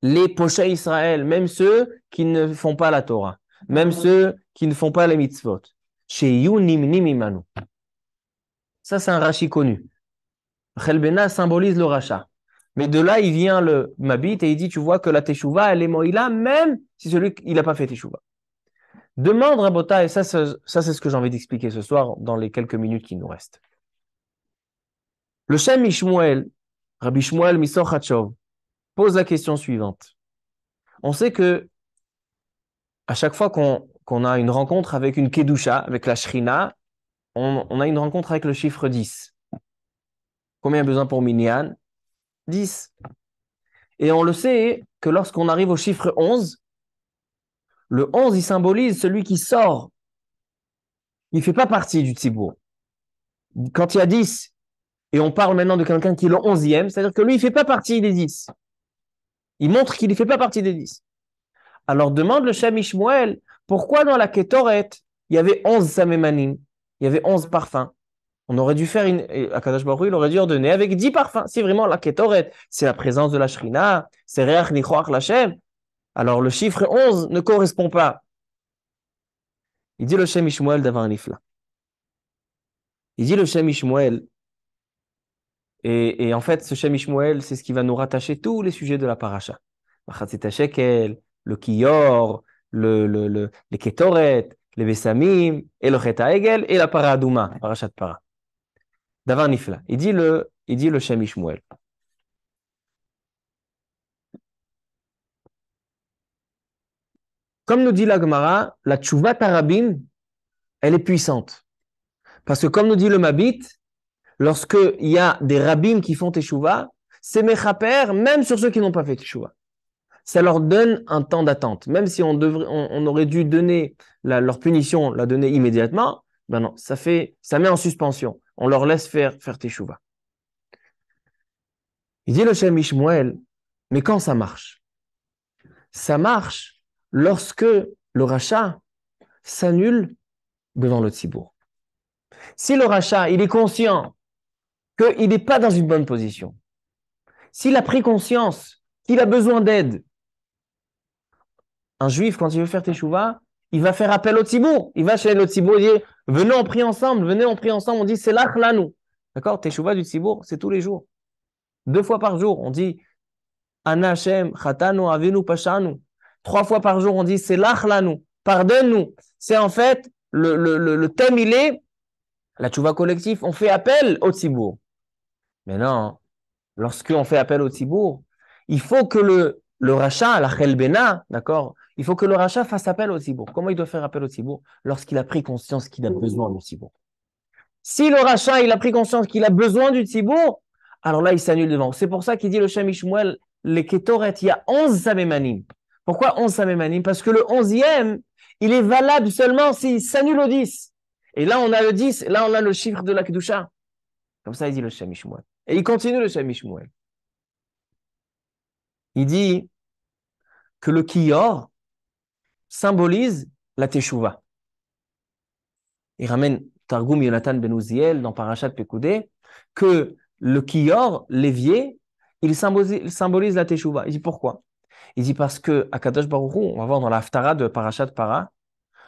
les pochets Israël, même ceux qui ne font pas la Torah, même ceux qui ne font pas les mitzvot. Chez imanu. Ça, c'est un rachis connu. Chelbena symbolise le rachat. Mais de là, il vient le Mabit et il dit, tu vois que la Teshuvah, elle est Moïla, même si celui qui n'a pas fait Teshuvah. Demande Rabota, et ça, ça c'est ce que j'ai envie d'expliquer ce soir dans les quelques minutes qui nous restent. Le Shem Ishmoel, Rabbi Misor Misochachov, pose la question suivante. On sait que à chaque fois qu'on a une rencontre avec une Kedusha, avec la Shrina, on, a une rencontre avec le chiffre 10. Combien besoin pour Minyan 10. Et on le sait que lorsqu'on arrive au chiffre 11, le 11, il symbolise celui qui sort. Il ne fait pas partie du Tzibour. Quand il y a 10, et on parle maintenant de quelqu'un qui est le onzième, c'est-à-dire que lui, il ne fait pas partie des dix. Il montre qu'il ne fait pas partie des dix. Alors demande le Shem Moel, pourquoi dans la Ketoret, il y avait onze samémanim, il y avait onze parfums on aurait dû faire une. Akadash Baruch, il aurait dû ordonner avec dix parfums. Si vraiment la Ketoret, c'est la présence de la Shrina, c'est Reach la Lachem, alors le chiffre 11 ne correspond pas. Il dit le Shem Moel d'avoir un ifla. Il dit le Shem Moel. Et, en fait, ce Shem c'est ce qui va nous rattacher tous les sujets de la paracha. Le Kiyor, le, le, le, les Ketoret, les Bessamim, et le Cheta Egel, et la Paradouma, parachat para. Davar Nifla. Il dit le, il dit le Shem Comme nous dit la Gemara, la Tchouva Tarabim, elle est puissante. Parce que comme nous dit le Mabit, lorsqu'il y a des rabbins qui font teshuvah, c'est mechaper même sur ceux qui n'ont pas fait teshuvah. Ça leur donne un temps d'attente. Même si on, on, aurait dû donner leur punition, la donner immédiatement, ben non, ça, fait, ça met en suspension. On leur laisse faire, faire Il dit le Shem Ishmoel, mais quand ça marche Ça marche lorsque le rachat s'annule devant le tibourg Si le rachat, il est conscient qu'il n'est pas dans une bonne position, s'il a pris conscience qu'il a besoin d'aide, un juif, quand il veut faire teshuva, il va faire appel au tibour. Il va chez le tibour et dit Venez, on prie ensemble, venez, on prie ensemble. On dit C'est l'achlanou. D'accord Teshuva du tibour, c'est tous les jours. Deux fois par jour, on dit anachem, Hashem, Khatanu, Avinu, Pashanu. Trois fois par jour, on dit C'est l'achlanou. Pardonne-nous. C'est en fait le, thème, il est la chouva collective. On fait appel au tibour. Mais non, lorsqu'on fait appel au tibour, il faut que le, le rachat, la Khelbena, d'accord Il faut que le rachat fasse appel au tibour. Comment il doit faire appel au tibour Lorsqu'il a pris conscience qu'il a besoin du tibour. Si le rachat, il a pris conscience qu'il a besoin du tibour, alors là, il s'annule devant. C'est pour ça qu'il dit le chamish les Ketoret, il y a 11 samémanim. Pourquoi 11 samémanim Parce que le 11e, il est valable seulement s'il s'annule au 10. Et là, on a le 10, là, on a le chiffre de la Kedusha. Comme ça, il dit le Shemishmuel. Et il continue le Shemishmuel. Il dit que le Kiyor symbolise la Teshuvah. Il ramène Targum Yonatan Ben Uziel dans Parashat Pekoudé que le Kiyor, l'évier, il symbolise, la Teshuvah. Il dit pourquoi Il dit parce que Akadosh Baruch on va voir dans la Haftara de Parashat Para,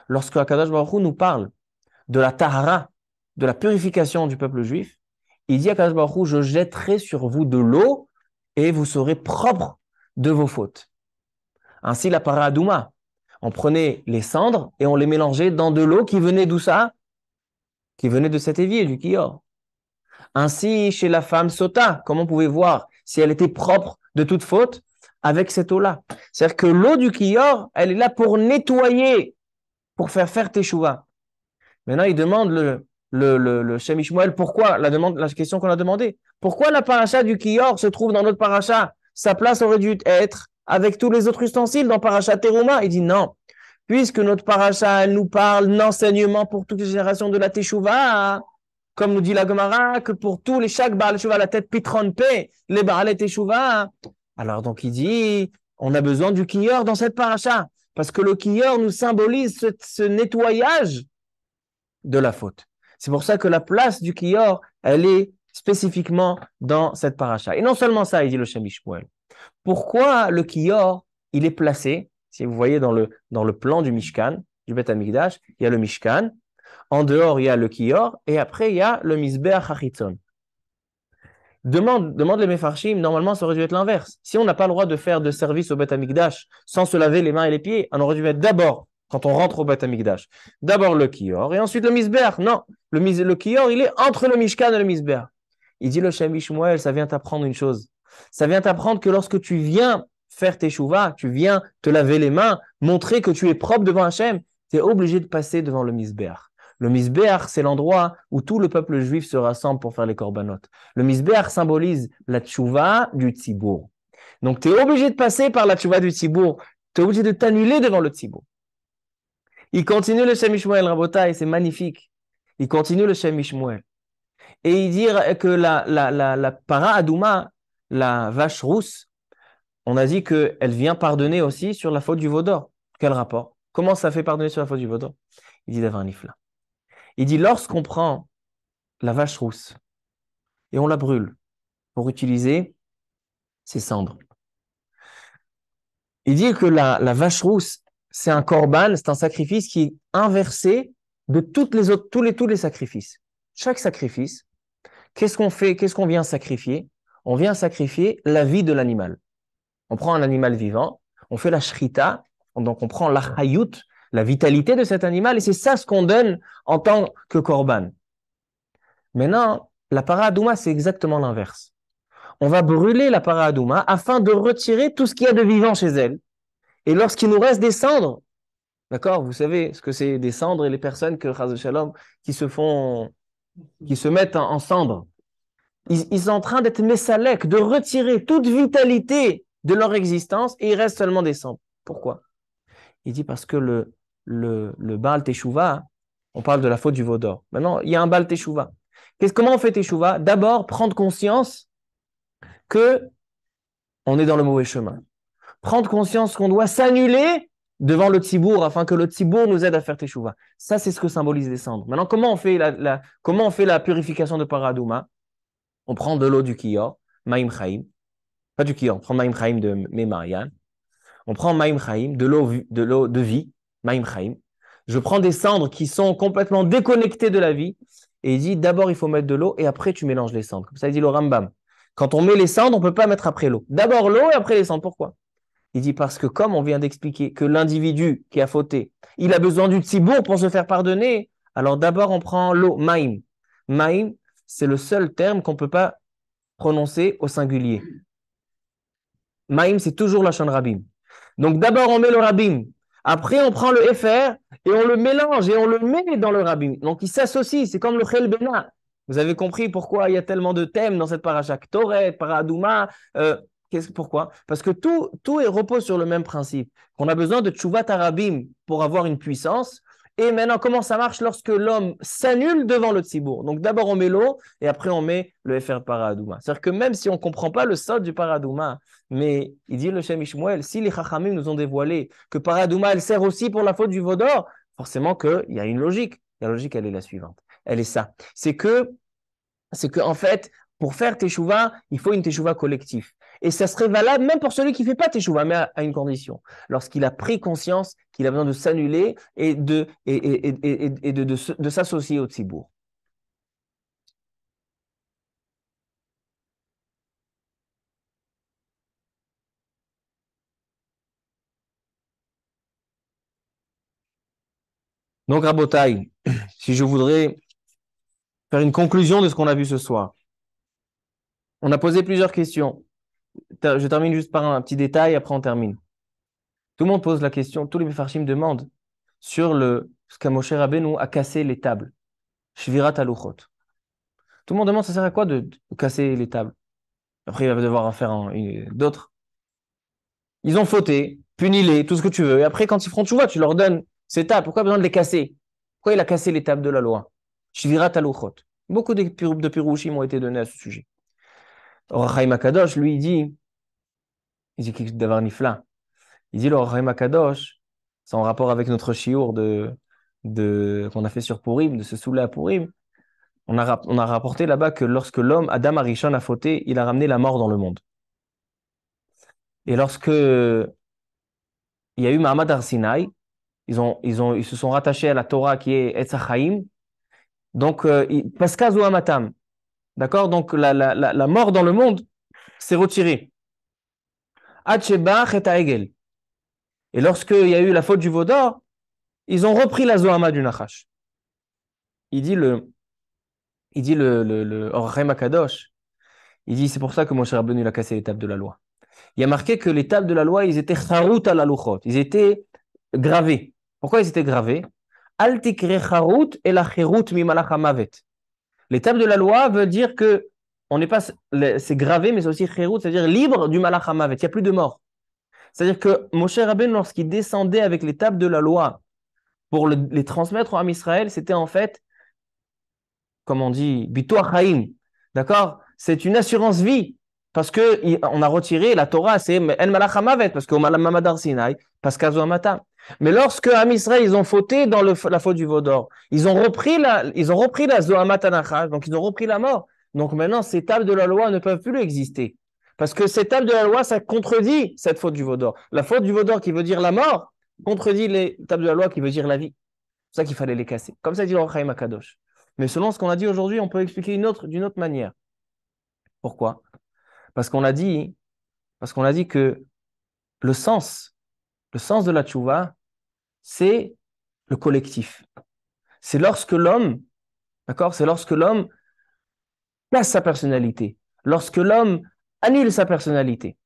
lorsque Akadosh Baruch nous parle de la Tahara, de la purification du peuple juif, il dit à je jetterai sur vous de l'eau et vous serez propre de vos fautes. Ainsi, la paradouma, on prenait les cendres et on les mélangeait dans de l'eau qui venait d'où ça Qui venait de cet évier, du kior. Ainsi, chez la femme sota, comme on pouvait voir, si elle était propre de toute faute, avec cette eau-là. C'est-à-dire que l'eau du kior, elle est là pour nettoyer, pour faire faire teshuva. Maintenant, il demande le, le, le, le pourquoi la, demande, la question qu'on a demandée Pourquoi la paracha du Kior se trouve dans notre paracha Sa place aurait dû être avec tous les autres ustensiles dans paracha Terouma Il dit non, puisque notre paracha, nous parle d'enseignement pour toutes les générations de la Teshuvah, comme nous dit la Gomara que pour tous les chaque Baal la tête pitron paix, les Baal Teshuvah. Alors donc il dit, on a besoin du Kior dans cette paracha, parce que le Kior nous symbolise ce nettoyage de la faute. C'est pour ça que la place du Kior, elle est spécifiquement dans cette paracha. Et non seulement ça, il dit le Shemishpoel. Pourquoi le Kior, il est placé, si vous voyez dans le, dans le plan du Mishkan, du Bet Amigdash, il y a le Mishkan, en dehors il y a le Kior, et après il y a le Mizbeah Hachitzon. Demande, demande les Mefarshim, normalement ça aurait dû être l'inverse. Si on n'a pas le droit de faire de service au Bet Amigdash sans se laver les mains et les pieds, on aurait dû mettre d'abord quand on rentre au Beth D'abord le Kior et ensuite le Misber. Non, le, le Kior, il est entre le Mishkan et le Misber. Il dit le Shem Ishmael, ça vient t'apprendre une chose. Ça vient t'apprendre que lorsque tu viens faire tes chouvas, tu viens te laver les mains, montrer que tu es propre devant Hachem, tu es obligé de passer devant le Misber. Le mizbeach, c'est l'endroit où tout le peuple juif se rassemble pour faire les corbanotes. Le mizbeach symbolise la tchouva du Tzibour. Donc, tu es obligé de passer par la tchouva du Tzibour. Tu es obligé de t'annuler devant le Tzibour. Il continue le Shem Ishmael, et c'est magnifique. Il continue le Shem Et il dit que la, la, la, la para adouma, la vache rousse, on a dit qu'elle vient pardonner aussi sur la faute du veau Quel rapport Comment ça fait pardonner sur la faute du veau Il dit d'avoir un ifla. Il dit lorsqu'on prend la vache rousse et on la brûle pour utiliser ses cendres. Il dit que la, la vache rousse, c'est un korban, c'est un sacrifice qui est inversé de toutes les autres, tous les, tous les sacrifices. Chaque sacrifice, qu'est-ce qu'on fait, qu'est-ce qu'on vient sacrifier On vient sacrifier la vie de l'animal. On prend un animal vivant, on fait la shrita, donc on prend la la vitalité de cet animal, et c'est ça ce qu'on donne en tant que korban. Maintenant, la paradouma, c'est exactement l'inverse. On va brûler la paradouma afin de retirer tout ce qu'il y a de vivant chez elle, et lorsqu'il nous reste des cendres, d'accord Vous savez ce que c'est des cendres et les personnes que, Shalom, qui se font, qui se mettent en, cendres. Ils, sont en train d'être messalek, de retirer toute vitalité de leur existence et il reste seulement des cendres. Pourquoi Il dit parce que le, le, le Baal Teshuvah, on parle de la faute du veau Maintenant, il y a un Baal Teshuvah. Comment on fait Teshuvah D'abord, prendre conscience que on est dans le mauvais chemin prendre conscience qu'on doit s'annuler devant le Tibourg afin que le Tibourg nous aide à faire Teshuvah. Ça, c'est ce que symbolise cendres. Maintenant, comment on fait la, comment on fait la purification de Paradouma On prend de l'eau du Kiyor, Maïm Chaim. Pas du Kiyor, on prend Maïm Chaim de Memarian. On prend Maïm Chaim, de l'eau de, de vie, Maïm Chaim. Je prends des cendres qui sont complètement déconnectées de la vie. Et il dit, d'abord, il faut mettre de l'eau et après, tu mélanges les cendres. Comme ça, il dit le Rambam. Quand on met les cendres, on ne peut pas mettre après l'eau. D'abord l'eau et après les cendres. Pourquoi il dit parce que comme on vient d'expliquer que l'individu qui a fauté, il a besoin du tzibour pour se faire pardonner, alors d'abord on prend l'eau, maïm. Maïm, c'est le seul terme qu'on ne peut pas prononcer au singulier. Maïm, c'est toujours la rabim. Donc d'abord on met le rabim, après on prend le FR et on le mélange et on le met dans le rabim. Donc il s'associe, c'est comme le khelbena. Vous avez compris pourquoi il y a tellement de thèmes dans cette toré Toret, Paradouma, euh, pourquoi Parce que tout, tout repose sur le même principe. On a besoin de Tchouvat Tarabim pour avoir une puissance. Et maintenant, comment ça marche lorsque l'homme s'annule devant le Tzibour Donc d'abord on met l'eau et après on met le FR Paradouma. C'est-à-dire que même si on ne comprend pas le sol du Paradouma, mais il dit le Shem si les Chachamim nous ont dévoilé que Paradouma elle sert aussi pour la faute du Vaudor, forcément qu'il y a une logique. La logique elle est la suivante. Elle est ça. C'est que, c'est que en fait, pour faire teshuva, il faut une teshuva collective. Et ça serait valable même pour celui qui ne fait pas teshuva, hein, mais à, une condition. Lorsqu'il a pris conscience qu'il a besoin de s'annuler et de, et, et, et, et de, de, s'associer au Tsibourg. Donc, Rabotaï, si je voudrais faire une conclusion de ce qu'on a vu ce soir, on a posé plusieurs questions. Je termine juste par un petit détail, après on termine. Tout le monde pose la question, tous les Mefarshim demandent sur le, ce qu'a Moshe Rabbeinu a cassé les tables. Shvirat aluchot. Tout le monde demande ça sert à quoi de, casser les tables Après, il va devoir en faire d'autres. Ils ont fauté, punis-les, tout ce que tu veux. Et après, quand ils feront vois, tu leur donnes ces tables. Pourquoi besoin de les casser Pourquoi il a cassé les tables de la loi Shvirat aluchot. Beaucoup de, de pirouchim ont été donnés à ce sujet. Orachaim Akadosh, lui, dit, il dit quelque chose nifla. Il dit l'Orachaim Akadosh, c'est en rapport avec notre chiour de, qu'on a fait sur Purim, de se saouler à Purim. On a, on a rapporté là-bas que lorsque l'homme, Adam Arishon, a fauté, il a ramené la mort dans le monde. Et lorsque il y a eu Mahamad Arsinaï, ils, ils, se sont rattachés à la Torah qui est Etzachaim. Donc, Paskaz ou Amatam, D'accord Donc la, mort dans le monde s'est retirée. Et lorsqu'il y a eu la faute du veau ils ont repris la zoama du Nachash. Il dit le. Il dit le, le, Il dit c'est pour ça que mon cher Rabbeinu a cassé l'étape de la loi. Il y a marqué que les tables de la loi, ils étaient charut Luchot. Ils étaient gravés. Pourquoi ils étaient gravés? Al tikre et la mi L'étape de la loi veut dire que on n'est pas, c'est gravé, mais c'est aussi chérout c'est-à-dire libre du malachamavet, Il n'y a plus de mort. C'est-à-dire que Moshe Rabbein, lorsqu'il descendait avec l'étape de la loi pour les transmettre à Israël, c'était en fait, comme on dit, bitoa D'accord C'est une assurance vie. Parce qu'on a retiré la Torah, c'est El malachamavet, parce qu'au Mamadar Sinai, parce qu'Azoamata. Mais lorsque Israël, ils ont fauté dans la faute du Vaudor, ils ont repris la, ils ont repris la donc ils ont repris la mort. Donc maintenant, ces tables de la loi ne peuvent plus exister. Parce que ces tables de la loi, ça contredit cette faute du Vaudor. La faute du Vaudor qui veut dire la mort, contredit les tables de la loi qui veut dire la vie. C'est ça qu'il fallait les casser. Comme ça dit Rahim Akadosh. Mais selon ce qu'on a dit aujourd'hui, on peut expliquer d'une autre, autre manière. Pourquoi Parce qu'on a dit, parce qu'on a dit que le sens le sens de la tchouva, c'est le collectif. C'est lorsque l'homme, d'accord C'est lorsque l'homme place sa personnalité, lorsque l'homme annule sa personnalité.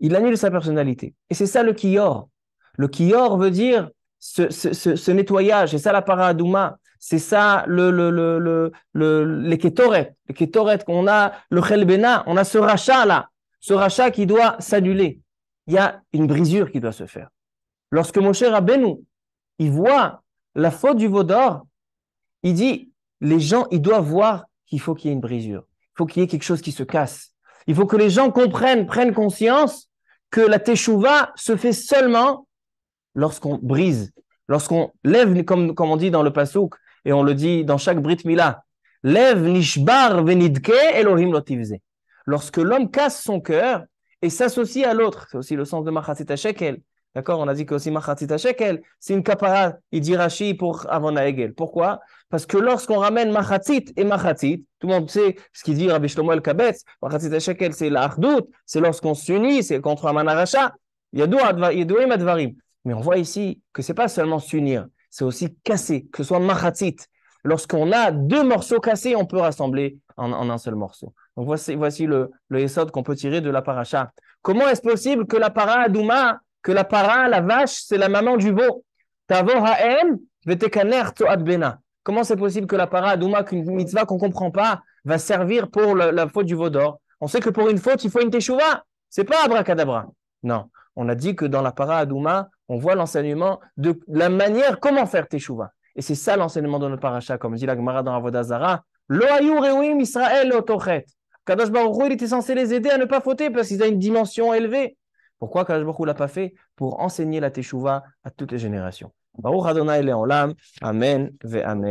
Il annule sa personnalité. Et c'est ça le kior. Le kior veut dire ce, nettoyage, c'est ça la paradouma, c'est ça le, le, le, le, les ketoret les qu'on a, le chelbena, on a ce rachat là, ce rachat qui doit s'annuler il y a une brisure qui doit se faire. Lorsque cher Rabbeinu, il voit la faute du veau d'or, il dit, les gens, ils doivent voir qu'il faut qu'il y ait une brisure. Il faut qu'il y ait quelque chose qui se casse. Il faut que les gens comprennent, prennent conscience que la teshuva se fait seulement lorsqu'on brise, lorsqu'on lève, comme, on dit dans le pasouk, et on le dit dans chaque brit mila, lève nishbar venidke Elohim lotivze. Lorsque l'homme casse son cœur, et s'associe à l'autre. C'est aussi le sens de Machatzita Shekel. D'accord On a dit que aussi Machatzita Shekel, c'est une kapara, il dit Rashi pour Avon Egel. Pourquoi Parce que lorsqu'on ramène machatit » et machatit », tout le monde sait ce qu'il dit Rabbi Shlomo El Kabetz, Machatzita Shekel, c'est l'Achdout, c'est lorsqu'on s'unit, c'est contre Aman yadouim Advarim. Mais on voit ici que c'est pas seulement s'unir, c'est aussi casser, que ce soit machatit », Lorsqu'on a deux morceaux cassés, on peut rassembler en, un seul morceau. Donc voici, le, le qu'on peut tirer de la paracha. Comment est-ce possible que la para que la para, la vache, c'est la maman du veau Comment c'est possible que la para qu'une mitzvah qu'on ne comprend pas, va servir pour la, faute du veau d'or On sait que pour une faute, il faut une teshuvah. C'est pas abracadabra. Non. On a dit que dans la para on voit l'enseignement de la manière comment faire Teshuva. Et c'est ça l'enseignement de notre paracha, comme dit la Gemara dans Avodazara. Lo reuim Israël otochet. Kadash Baruch il était censé les aider à ne pas fauter parce qu'ils ont une dimension élevée. Pourquoi Kadash Baruch l'a pas fait Pour enseigner la Teshuvah à toutes les générations. Baruch Adonai Leolam. Amen ve amen.